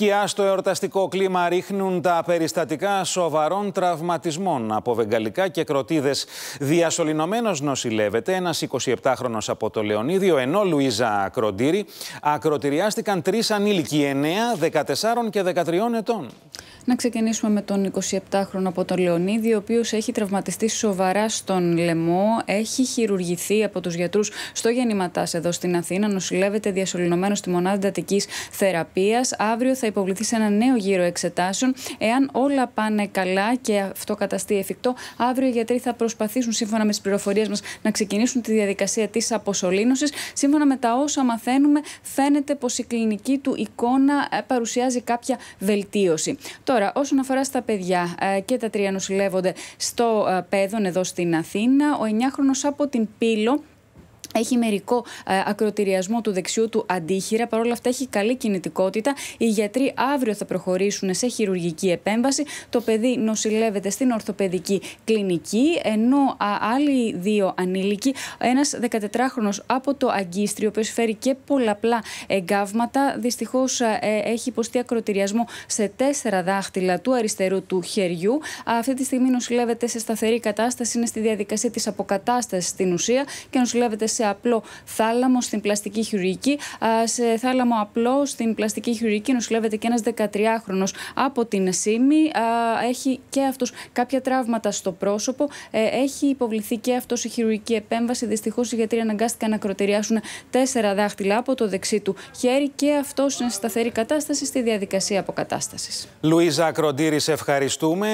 Σκιά στο εορταστικό κλίμα ρίχνουν τα περιστατικά σοβαρών τραυματισμών από βεγγαλικά και κροτίδες. Διασωληνωμένος νοσηλεύεται ένας 27χρονο από το Λεωνίδιο, ενώ Λουίζα Ακροντήρη ακροτηριάστηκαν τρεις ανήλικοι, 9, 14 και 13 ετών. Να ξεκινήσουμε με τον 27χρονο από τον Λεωνίδη, ο οποίος έχει τραυματιστεί σοβαρά στον λαιμό. Έχει χειρουργηθεί από τους γιατρούς στο Γεννηματά εδώ στην Αθήνα. Νοσηλεύεται διασωλημένο στη μονάδα εντατικής θεραπείας. Αύριο θα υποβληθεί σε ένα νέο γύρο εξετάσεων. Εάν όλα πάνε καλά και αυτό καταστεί εφικτό, αύριο οι γιατροί θα προσπαθήσουν σύμφωνα με τις πληροφορίες μας να ξεκινήσουν τη διαδικασία της αποσωλήνωσης. Σύμφωνα με τα όσα μαθαίνουμε, φαίνεται πως η κλινική του εικόνα ε, παρουσιάζει κάποια βελτίωση. Τώρα, Τώρα, όσον αφορά στα παιδιά, ε, και τα τρία νοσηλεύονται στο ε, παίδον, εδώ στην Αθήνα. Ο 9χρονο από την Πύλο έχει μερικό ε, ακροτηριασμό του δεξιού του αντίχειρα. Παρ' όλα αυτά έχει καλή κινητικότητα. Οι γιατροί αύριο θα προχωρήσουν σε χειρουργική επέμβαση. Το παιδί νοσηλεύεται στην ορθοπαιδική κλινική, ενώ άλλοι δύο ανήλικοι, ένας 14χρονο από το Αγκίστρι, ο οποίος φέρει και πολλαπλά εγκάβματα, δυστυχώς ε, ε, έχει υποστεί ακροτηριασμό σε τέσσερα δάχτυλα του αριστερού του χεριού. Αυτή τη στιγμή νοσηλεύεται σε σταθερή κατάσταση, είναι στη διαδικασία της αποκατάστασης στην ουσία και νοσηλεύεται σε απλό θάλαμο στην πλαστική χειρουργική. Σε θάλαμο απλό στην πλαστική χειρουργική νοσηλεύεται και ένας 13χρονο από την Σίμη. Έχει και αυτός κάποια τραύματα στο πρόσωπο. Ε, έχει υποβληθεί και αυτός η χειρουργική επέμβαση. Δυστυχώς οι γιατροί αναγκάστηκαν να κροτηριάσουν τέσσερα δάχτυλα από το δεξί του χέρι και αυτός είναι σταθερή κατάσταση στη διαδικασία αποκατάστασης. Λουίζα Κροντήρη, ευχαριστούμε.